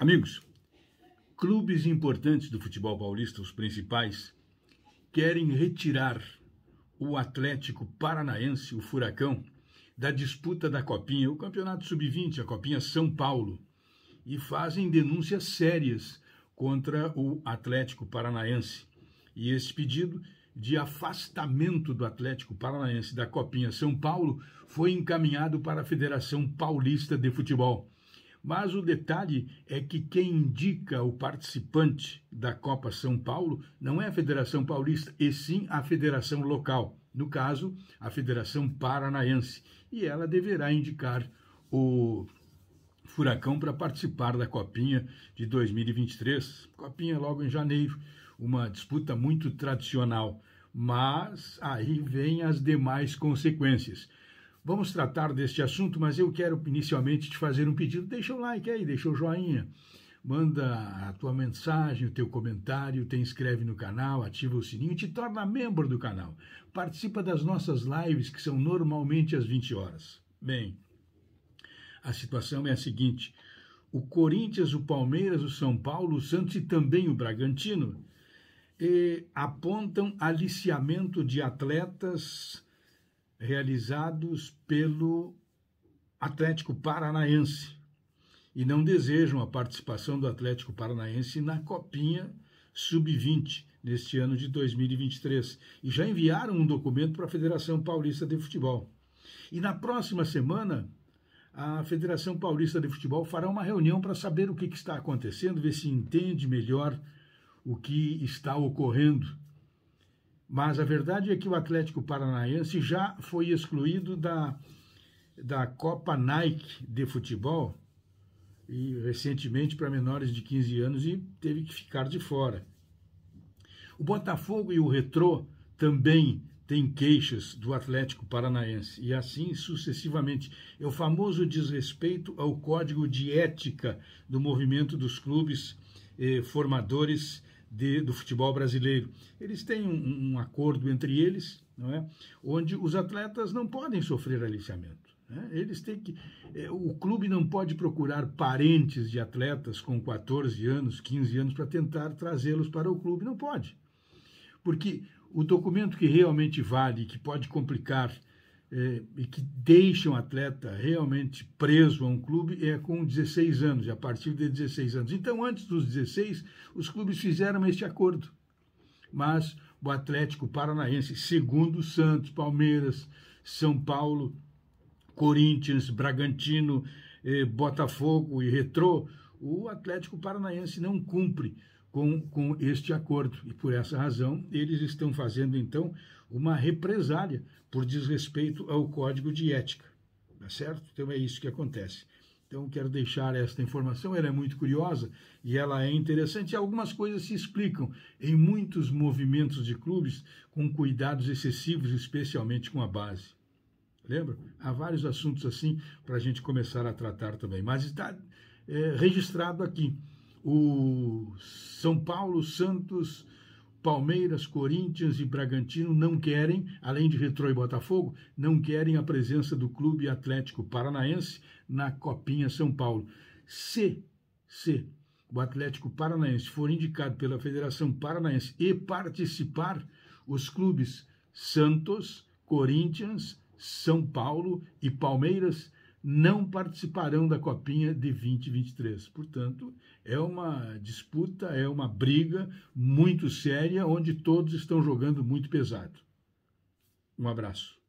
Amigos, clubes importantes do futebol paulista, os principais, querem retirar o Atlético Paranaense, o Furacão, da disputa da Copinha, o Campeonato Sub-20, a Copinha São Paulo, e fazem denúncias sérias contra o Atlético Paranaense. E esse pedido de afastamento do Atlético Paranaense da Copinha São Paulo foi encaminhado para a Federação Paulista de Futebol. Mas o detalhe é que quem indica o participante da Copa São Paulo não é a Federação Paulista, e sim a federação local, no caso, a Federação Paranaense, e ela deverá indicar o Furacão para participar da Copinha de 2023. Copinha logo em janeiro, uma disputa muito tradicional, mas aí vem as demais consequências. Vamos tratar deste assunto, mas eu quero inicialmente te fazer um pedido. Deixa o like aí, deixa o joinha, manda a tua mensagem, o teu comentário, te inscreve no canal, ativa o sininho, te torna membro do canal. Participa das nossas lives, que são normalmente às 20 horas. Bem, a situação é a seguinte: o Corinthians, o Palmeiras, o São Paulo, o Santos e também o Bragantino eh, apontam aliciamento de atletas realizados pelo Atlético Paranaense e não desejam a participação do Atlético Paranaense na Copinha Sub-20 neste ano de 2023 e já enviaram um documento para a Federação Paulista de Futebol. E na próxima semana, a Federação Paulista de Futebol fará uma reunião para saber o que, que está acontecendo, ver se entende melhor o que está ocorrendo mas a verdade é que o Atlético Paranaense já foi excluído da, da Copa Nike de futebol, e recentemente para menores de 15 anos, e teve que ficar de fora. O Botafogo e o Retrô também têm queixas do Atlético Paranaense, e assim sucessivamente. É o famoso desrespeito ao código de ética do movimento dos clubes eh, formadores de, do futebol brasileiro. Eles têm um, um, acordo entre eles, não é? onde os atletas não podem sofrer aliciamento. Né? Eles têm que, é, o clube não pode procurar parentes de atletas com 14 anos, 15 anos, para tentar trazê-los para o clube. Não pode. Porque o documento que realmente vale, que pode complicar é, e que deixa um atleta realmente preso a um clube é com 16 anos, a partir de 16 anos. Então, antes dos 16, os clubes fizeram este acordo. Mas o Atlético Paranaense, segundo Santos, Palmeiras, São Paulo, Corinthians, Bragantino, eh, Botafogo e Retrô, o Atlético Paranaense não cumpre com, com este acordo. E por essa razão, eles estão fazendo então uma represália por desrespeito ao código de ética. Tá certo? Então é isso que acontece. Então quero deixar esta informação, ela é muito curiosa e ela é interessante. Algumas coisas se explicam em muitos movimentos de clubes com cuidados excessivos, especialmente com a base. Lembra? Há vários assuntos assim para a gente começar a tratar também. Mas está é, registrado aqui o São Paulo, Santos, Palmeiras, Corinthians e Bragantino não querem, além de Retrô e Botafogo, não querem a presença do Clube Atlético Paranaense na Copinha São Paulo. Se, se o Atlético Paranaense for indicado pela Federação Paranaense e participar, os clubes Santos, Corinthians, São Paulo e Palmeiras não participarão da Copinha de 2023. Portanto, é uma disputa, é uma briga muito séria, onde todos estão jogando muito pesado. Um abraço.